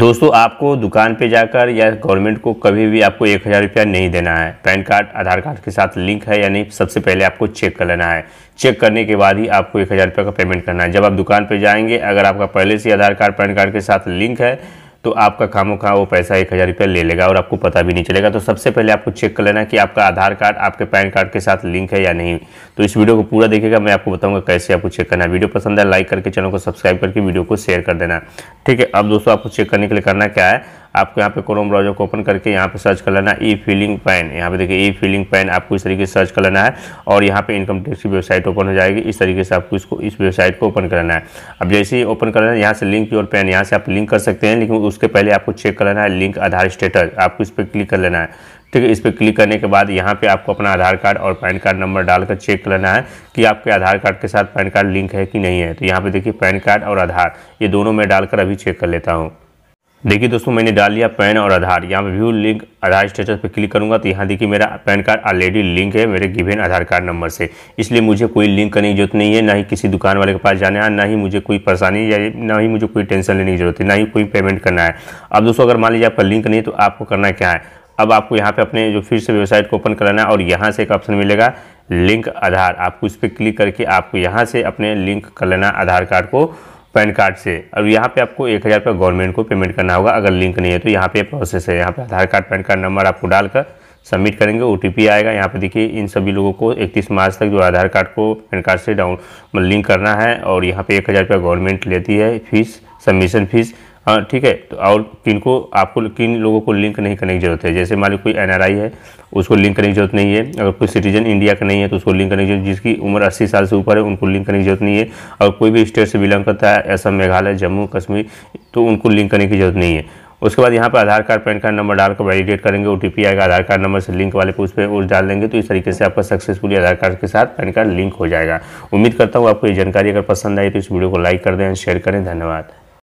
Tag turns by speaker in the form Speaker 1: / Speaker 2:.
Speaker 1: दोस्तों आपको दुकान पे जाकर या गवर्नमेंट को कभी भी आपको एक हज़ार रुपया नहीं देना है पैन कार्ड आधार कार्ड के साथ लिंक है यानी सबसे पहले आपको चेक कर लेना है चेक करने के बाद ही आपको एक हज़ार रुपये का पेमेंट करना है जब आप दुकान पे जाएंगे अगर आपका पहले से आधार कार्ड पैन कार्ड के साथ लिंक है तो आपका खामो खा वो पैसा एक हज़ार रुपया ले लेगा और आपको पता भी नहीं चलेगा तो सबसे पहले आपको चेक कर लेना कि आपका आधार कार्ड आपके पैन कार्ड के साथ लिंक है या नहीं तो इस वीडियो को पूरा देखिएगा मैं आपको बताऊँगा कैसे आपको चेक करना है वीडियो पसंद है लाइक करके चैनल को सब्सक्राइब करके वीडियो को शेयर कर देना ठीक है अब दोस्तों आपको चेक करने के लिए करना क्या है आपको यहाँ पे क्रोम ब्राउजर को ओपन करके यहाँ पे सर्च कर लेना ई फीलिंग पैन यहाँ पे देखिए ई फीलिंग पैन आपको इस तरीके से सर्च कर लेना है और यहाँ पे इनकम टैक्स की वेबसाइट ओपन हो जाएगी इस तरीके से आपको इसको इस वेबसाइट को ओपन करना है अब जैसे ही ओपन कर लेना है यहाँ से लिंक योर पैन यहाँ से आप लिंक कर सकते हैं लेकिन उसके पहले आपको चेक कर लेना है लिंक आधार स्टेटस आपको इस पर क्लिक कर लेना है ठीक है इस पर क्लिक करने के बाद यहाँ पे आपको अपना आधार कार्ड और पैन कार्ड नंबर डालकर चेक करना है कि आपके आधार कार्ड के साथ पैन कार्ड लिंक है कि नहीं है तो यहाँ पे देखिए पैन कार्ड और आधार ये दोनों मैं डालकर अभी चेक कर लेता हूँ देखिए दोस्तों मैंने डाल लिया पैन और आधार यहाँ पे व्यू लिंक आधार स्टेटस पे क्लिक करूँगा तो यहाँ देखिए मेरा पैन कार्ड ऑलरेडी लिंक है मेरे गिवेन आधार कार्ड नंबर से इसलिए मुझे कोई लिंक करने की जरूरत नहीं है ना ही किसी दुकान वाले के पास जाना है ना ही मुझे कोई परेशानी या ना ही मुझे कोई टेंशन लेने की जरूरत है ना ही कोई पेमेंट करना है अब दोस्तों अगर मान लीजिए आपका लिंक नहीं है तो आपको करना क्या है अब आपको यहाँ पर अपने जो फिर से वेबसाइट को ओपन कराना है और यहाँ से एक ऑप्शन मिलेगा लिंक आधार आपको इस पर क्लिक करके आपको यहाँ से अपने लिंक कर लेना आधार कार्ड को पैन कार्ड से और यहाँ पे आपको एक हज़ार रुपये गवर्नमेंट को पेमेंट करना होगा अगर लिंक नहीं है तो यहाँ पे प्रोसेस है यहाँ पे Aadhaar card PAN card number आपको डालकर सबमिट करेंगे ओ आएगा यहाँ पे देखिए इन सभी लोगों को 31 मार्च तक जो आधार कार्ड को पैन कार्ड से डाउन मतलब लिंक करना है और यहाँ पे एक हज़ार रुपया गवर्नमेंट लेती है फीस सबमिशन फीस हाँ ठीक है तो और किन को आपको किन लोगों को लिंक नहीं करने की ज़रूरत है जैसे मान लो कोई एन है उसको लिंक करने की जरूरत नहीं है अगर कोई सिटीजन इंडिया का नहीं है तो उसको लिंक करने की जरूरत जिसकी उम्र अस्सी साल से ऊपर है उनको लिंक करने की जरूरत नहीं है और कोई भी स्टेट से बिलोंग करता है असम मेघालय जम्मू कश्मीर तो उनको लिंक करने की जरूरत नहीं है उसके बाद यहाँ पर Aadhaar card PAN card number डालकर वैलिडेट करेंगे ओ आएगा आधार कार्ड नंबर से लिंक वाले पे उस पर डाल देंगे तो इस तरीके से आपका सक्सेसफुली आधार कार्ड के साथ पैन कार्ड लिंक हो जाएगा उम्मीद करता हूँ आपको ये जानकारी अगर पसंद आई तो इस वीडियो को लाइक कर दें शेयर करें धन्यवाद